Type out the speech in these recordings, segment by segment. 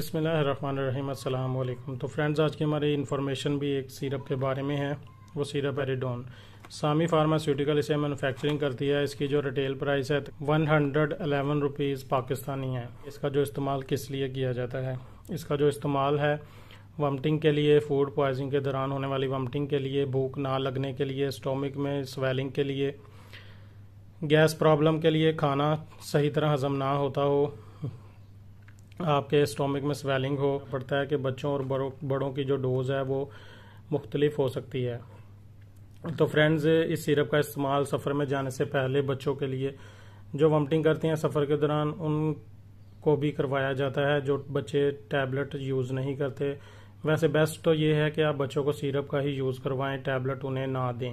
अस्सलाम वालेकुम तो फ्रेंड्स आज की हमारी इन्फॉर्मेशन भी एक सिरप के बारे में है वो सिरप एरिडोन सामी फार्मास्यूटिकल इसे मैनुफैक्चरिंग करती है इसकी जो रिटेल प्राइस है one hundred eleven rupees Pakistani है इसका जो इस्तेमाल किस लिए किया जाता है इसका जो इस्तेमाल है वमटिंग के लिए फूड पॉइजनिंग के दौरान होने वाली वमटिंग के लिए भूख ना लगने के लिए स्टोमिक में स्वेलिंग के लिए गैस प्रॉब्लम के लिए खाना सही तरह हजम ना होता हो आपके स्टोमिक में स्वेलिंग हो पड़ता है कि बच्चों और बड़ों की जो डोज़ है वो मुख्तलिफ हो सकती है तो फ्रेंड्स इस सिरप का इस्तेमाल सफ़र में जाने से पहले बच्चों के लिए जो वमटिंग करते हैं सफ़र के दौरान उनको भी करवाया जाता है जो बच्चे टैबलेट यूज़ नहीं करते वैसे बेस्ट तो ये है कि आप बच्चों को सिरप का ही यूज़ करवाएं टैबलेट उन्हें ना दें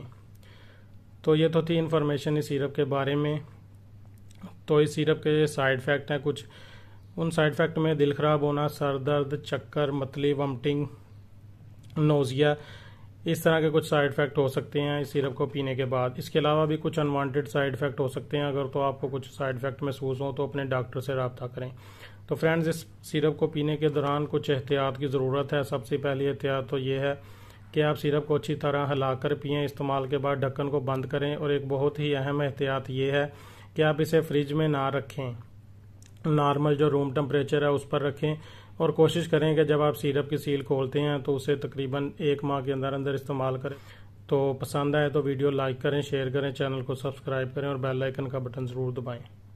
तो ये तो थी इन्फॉर्मेशन इस सिरप के बारे में तो इस सिरप के साइड इफ़ेक्ट हैं कुछ उन साइड इफेक्ट में दिल खराब होना सर दर्द चक्कर मतली वमटिंग नोजिया इस तरह के कुछ साइड इफेक्ट हो सकते हैं इस सिरप को पीने के बाद इसके अलावा भी कुछ अनवांटेड साइड इफेक्ट हो सकते हैं अगर तो आपको कुछ साइड इफेक्ट महसूस हो तो अपने डॉक्टर से रबता करें तो फ्रेंड्स इस सिरप को पीने के दौरान कुछ एहतियात की ज़रूरत है सबसे पहली एहतियात तो ये है कि आप सिरप को अच्छी तरह हिला कर इस्तेमाल के बाद ढक्कन को बंद करें और एक बहुत ही अहम एहतियात ये है कि आप इसे फ्रिज में ना रखें नॉर्मल जो रूम टेम्परेचर है उस पर रखें और कोशिश करें कि जब आप सिरप की सील खोलते हैं तो उसे तकरीबन एक माह के अंदर अंदर इस्तेमाल करें तो पसंद आए तो वीडियो लाइक करें शेयर करें चैनल को सब्सक्राइब करें और बेल आइकन का बटन ज़रूर दबाएं